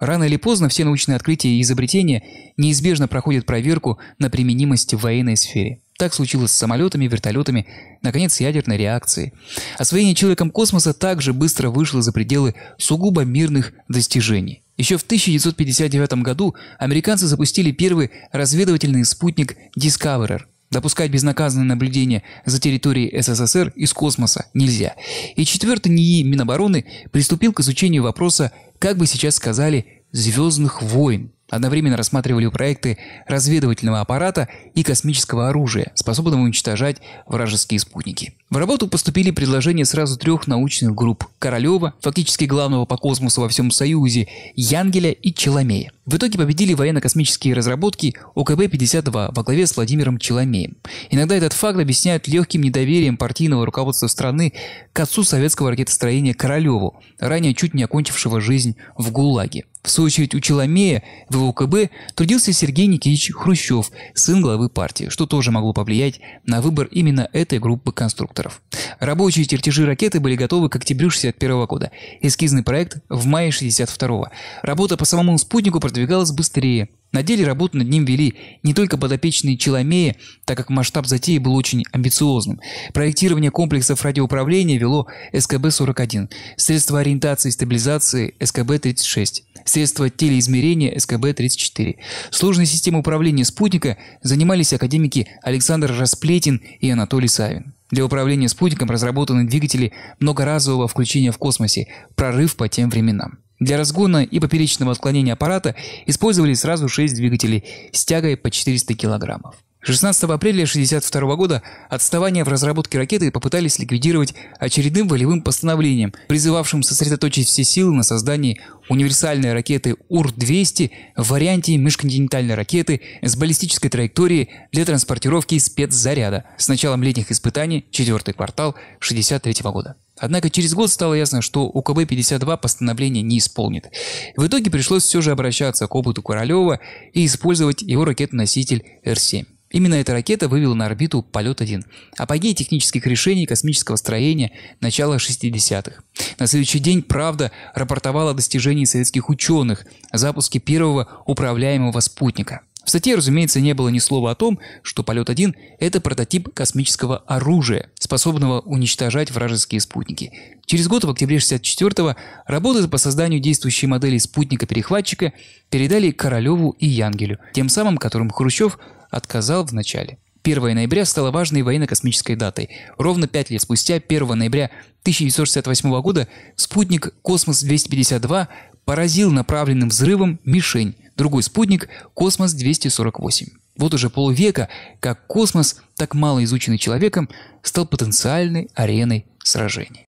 Рано или поздно все научные открытия и изобретения неизбежно проходят проверку на применимость в военной сфере. Так случилось с самолетами, вертолетами, наконец, ядерной реакцией. Освоение человеком космоса также быстро вышло за пределы сугубо мирных достижений. Еще в 1959 году американцы запустили первый разведывательный спутник Discoverer – Допускать безнаказанное наблюдение за территорией СССР из космоса нельзя. И четвертый НИИ Минобороны приступил к изучению вопроса, как бы сейчас сказали, «звездных войн». Одновременно рассматривали проекты разведывательного аппарата и космического оружия, способного уничтожать вражеские спутники. В работу поступили предложения сразу трех научных групп – Королева, фактически главного по космосу во всем Союзе, Янгеля и Челомея. В итоге победили военно-космические разработки ОКБ-52 во главе с Владимиром Челомеем. Иногда этот факт объясняют легким недоверием партийного руководства страны к отцу советского ракетостроения Королеву, ранее чуть не окончившего жизнь в ГУЛАГе. В свою очередь у Челомея в его трудился Сергей Никитич Хрущев, сын главы партии, что тоже могло повлиять на выбор именно этой группы конструкторов авторов. Рабочие чертежи ракеты были готовы к октябрю 61 года. Эскизный проект в мае 62 Работа по самому спутнику продвигалась быстрее. На деле работу над ним вели не только подопечные Челомея, так как масштаб затеи был очень амбициозным. Проектирование комплексов радиоуправления вело СКБ-41, средства ориентации и стабилизации СКБ-36, средства телеизмерения СКБ-34. Сложной системой управления спутника занимались академики Александр Расплетин и Анатолий Савин. Для управления спутником разработаны двигатели многоразового включения в космосе, прорыв по тем временам. Для разгона и поперечного отклонения аппарата использовали сразу 6 двигателей с тягой по 400 килограммов. 16 апреля 1962 года отставание в разработке ракеты попытались ликвидировать очередным волевым постановлением, призывавшим сосредоточить все силы на создании универсальной ракеты УР-200 в варианте межконтинентальной ракеты с баллистической траекторией для транспортировки спецзаряда с началом летних испытаний четвертый квартал 1963 года. Однако через год стало ясно, что УКБ-52 постановление не исполнит. В итоге пришлось все же обращаться к опыту Королева и использовать его ракетоноситель Р-7. Именно эта ракета вывела на орбиту «Полет-1», апогей технических решений космического строения начала 60-х. На следующий день «Правда» рапортовала о достижении советских ученых о запуске первого управляемого спутника. В статье, разумеется, не было ни слова о том, что «Полет-1» — это прототип космического оружия, способного уничтожать вражеские спутники. Через год, в октябре 64-го, работы по созданию действующей модели спутника-перехватчика передали Королеву и Янгелю, тем самым которым Хрущев — отказал в начале. 1 ноября стало важной военно-космической датой. Ровно пять лет спустя, 1 ноября 1968 года, спутник «Космос-252» поразил направленным взрывом мишень, другой спутник «Космос-248». Вот уже полвека, как космос, так мало изученный человеком, стал потенциальной ареной сражений.